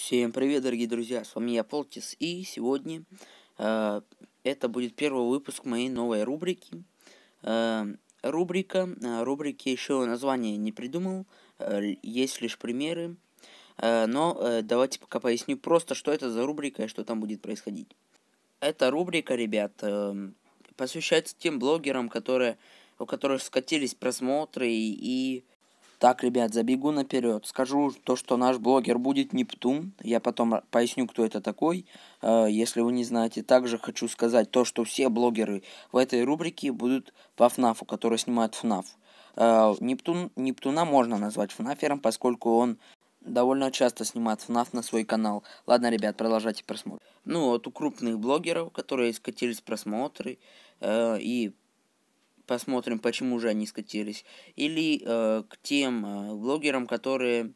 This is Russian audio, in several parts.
Всем привет, дорогие друзья, с вами я, Полтис, и сегодня э, это будет первый выпуск моей новой рубрики. Э, рубрика, э, рубрики еще название не придумал, э, есть лишь примеры, э, но э, давайте пока поясню просто, что это за рубрика и что там будет происходить. Эта рубрика, ребят, э, посвящается тем блогерам, которые, у которых скатились просмотры и, и так, ребят, забегу наперед. Скажу то, что наш блогер будет Нептун. Я потом поясню, кто это такой, э, если вы не знаете. Также хочу сказать то, что все блогеры в этой рубрике будут по ФНАФу, которые снимают ФНАФ. Э, Нептун, Нептуна можно назвать ФНАФером, поскольку он довольно часто снимает ФНАФ на свой канал. Ладно, ребят, продолжайте просмотр. Ну, вот у крупных блогеров, которые скатились просмотры э, и посмотрим, почему же они скатились, или э, к тем э, блогерам, которые,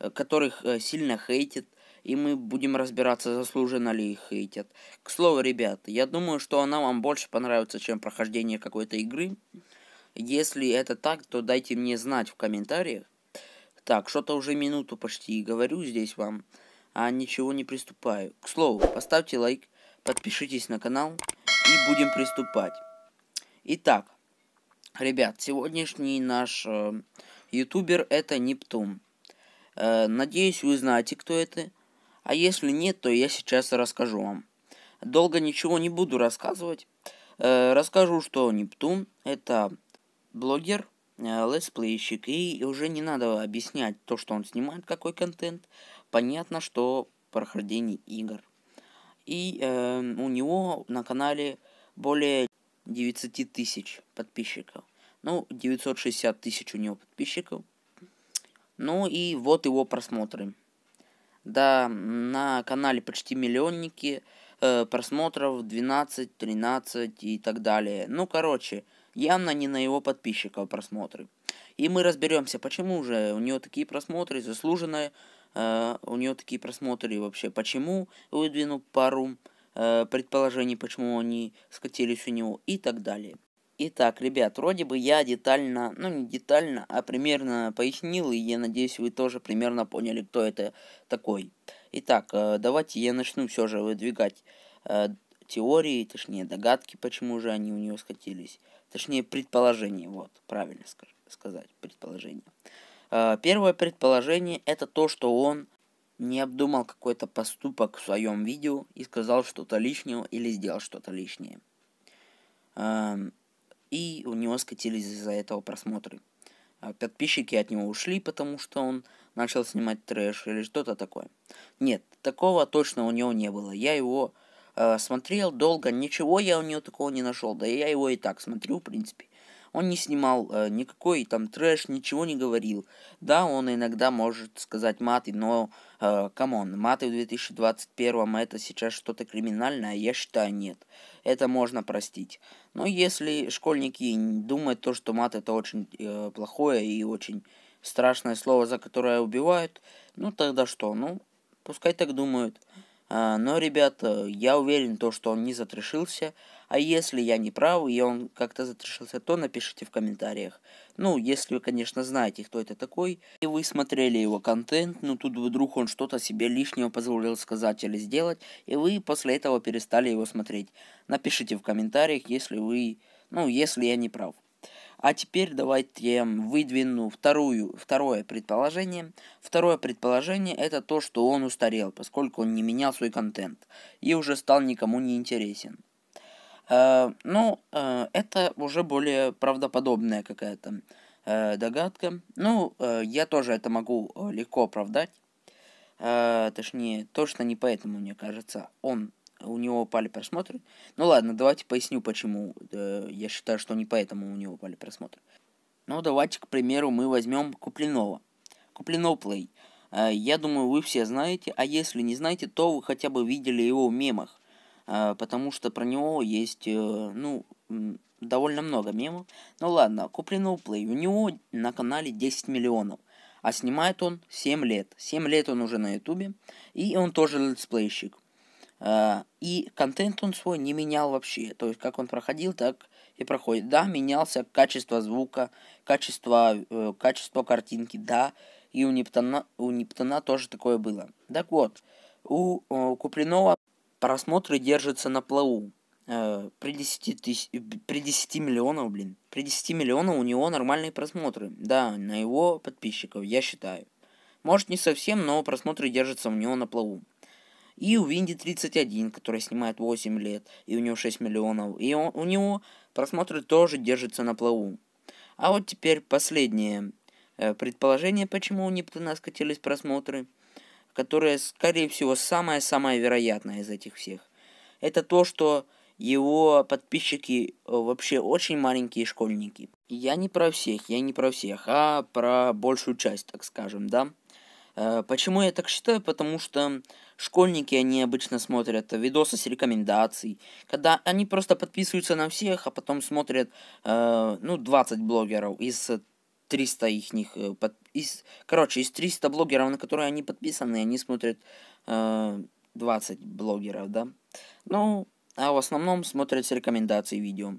э, которых э, сильно хейтят, и мы будем разбираться, заслуженно ли их хейтят. К слову, ребят, я думаю, что она вам больше понравится, чем прохождение какой-то игры. Если это так, то дайте мне знать в комментариях. Так, что-то уже минуту почти говорю здесь вам, а ничего не приступаю. К слову, поставьте лайк, подпишитесь на канал и будем приступать. Итак, Ребят, сегодняшний наш э, ютубер это Нептун. Э, надеюсь, вы знаете, кто это. А если нет, то я сейчас расскажу вам. Долго ничего не буду рассказывать. Э, расскажу, что Нептун это блогер, э, летсплейщик. И уже не надо объяснять то, что он снимает, какой контент. Понятно, что прохождение игр. И э, у него на канале более 900 тысяч подписчиков. Ну, 960 тысяч у него подписчиков. Ну и вот его просмотры. Да, на канале почти миллионники э, просмотров 12, 13 и так далее. Ну, короче, явно не на его подписчиков просмотры. И мы разберемся, почему же у него такие просмотры, заслуженные, э, у него такие просмотры вообще, почему выдвину пару Э, предположений, почему они скатились у него и так далее. Итак, ребят, вроде бы я детально, ну не детально, а примерно пояснил, и я надеюсь, вы тоже примерно поняли, кто это такой. Итак, э, давайте я начну все же выдвигать э, теории, точнее догадки, почему же они у него скатились. Точнее, предположения, вот, правильно сказать, предположения. Первое предположение это то, что он не обдумал какой-то поступок в своем видео и сказал что-то лишнего или сделал что-то лишнее. Эм, и у него скатились из-за этого просмотры. А подписчики от него ушли, потому что он начал снимать трэш или что-то такое. Нет, такого точно у него не было. Я его э, смотрел долго, ничего я у него такого не нашел. Да я его и так смотрю, в принципе. Он не снимал э, никакой там трэш, ничего не говорил. Да, он иногда может сказать маты, но, э, камон, э, маты в 2021 это сейчас что-то криминальное, а я считаю, нет. Это можно простить. Но если школьники думают то, что мат это очень э, плохое и очень страшное слово, за которое убивают, ну тогда что? Ну, пускай так думают. А, но, ребята, я уверен, то, что он не затрешился. А если я не прав, и он как-то затрешился, то напишите в комментариях. Ну, если вы, конечно, знаете, кто это такой, и вы смотрели его контент, но тут вдруг он что-то себе лишнего позволил сказать или сделать, и вы после этого перестали его смотреть. Напишите в комментариях, если вы... Ну, если я не прав. А теперь давайте я выдвину вторую, второе предположение. Второе предположение это то, что он устарел, поскольку он не менял свой контент и уже стал никому не интересен. Э, ну, э, это уже более правдоподобная какая-то э, догадка. Ну, э, я тоже это могу э, легко оправдать. Э, точнее, точно не поэтому, мне кажется, он у него пали просмотры. Ну ладно, давайте поясню, почему. Э, я считаю, что не поэтому у него пали просмотры. Ну давайте, к примеру, мы возьмем Куплинова. Куплинов Плей. Э, я думаю, вы все знаете, а если не знаете, то вы хотя бы видели его в мемах. Э, потому что про него есть, ну, довольно много мемов. Ну ладно, Куплинов Плей. У него на канале 10 миллионов. А снимает он 7 лет. 7 лет он уже на ютубе. И он тоже летсплейщик. А, и контент он свой не менял вообще. То есть, как он проходил, так и проходит. Да, менялся качество звука, качество, э, качество картинки, да. И у Нептуна, у Нептуна тоже такое было. Так вот, у э, Купринова просмотры держатся на плаву. Э, при 10, тысяч, при 10 миллионов, блин. При 10 миллионов у него нормальные просмотры. Да, на его подписчиков, я считаю. Может, не совсем, но просмотры держатся у него на плаву. И у Винди 31, который снимает 8 лет, и у него 6 миллионов. И он, у него просмотры тоже держатся на плаву. А вот теперь последнее э, предположение, почему у Нептуна скатились просмотры, которое, скорее всего, самое-самое вероятное из этих всех. Это то, что его подписчики э, вообще очень маленькие школьники. Я не про всех, я не про всех, а про большую часть, так скажем, да. Э, почему я так считаю? Потому что Школьники, они обычно смотрят видосы с рекомендацией, когда они просто подписываются на всех, а потом смотрят, э, ну, 20 блогеров из 300 их, э, под, из, короче, из 300 блогеров, на которые они подписаны, они смотрят э, 20 блогеров, да. Ну, а в основном смотрят с рекомендаций видео.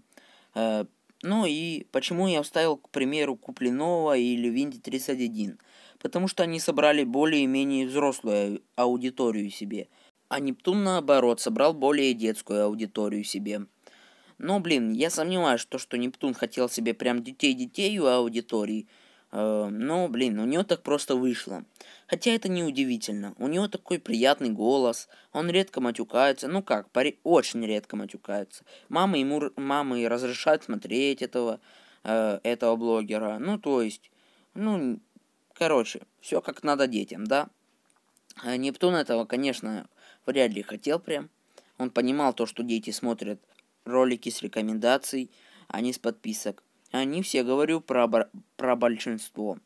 Э, ну и почему я вставил, к примеру, Куплинова или Винди 31? потому что они собрали более-менее взрослую аудиторию себе, а Нептун, наоборот, собрал более детскую аудиторию себе. Но, блин, я сомневаюсь, что, что Нептун хотел себе прям детей-детей у аудитории, э, но, блин, у него так просто вышло. Хотя это не удивительно. У него такой приятный голос. Он редко матюкается. Ну как, пари... очень редко матюкается. Мама ему мамы разрешают смотреть этого, э, этого блогера. Ну, то есть, ну, Короче, все как надо детям, да? Э, Нептун этого, конечно, вряд ли хотел прям. Он понимал то, что дети смотрят ролики с рекомендацией, а не с подписок. Они все, говорю, про, про большинство.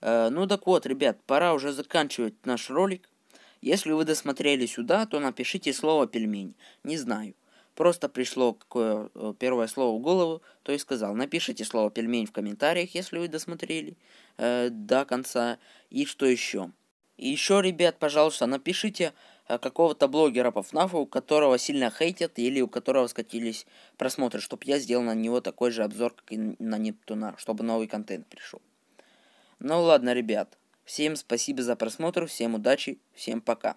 Э, ну так вот, ребят, пора уже заканчивать наш ролик. Если вы досмотрели сюда, то напишите слово «пельмень». Не знаю. Просто пришло какое э, первое слово в голову, то и сказал. Напишите слово «пельмень» в комментариях, если вы досмотрели э, до конца и что еще. И еще, ребят, пожалуйста, напишите э, какого-то блогера по ФНАФу, которого сильно хейтят или у которого скатились просмотры, чтобы я сделал на него такой же обзор, как и на Нептуна, чтобы новый контент пришел. Ну ладно, ребят, всем спасибо за просмотр, всем удачи, всем пока.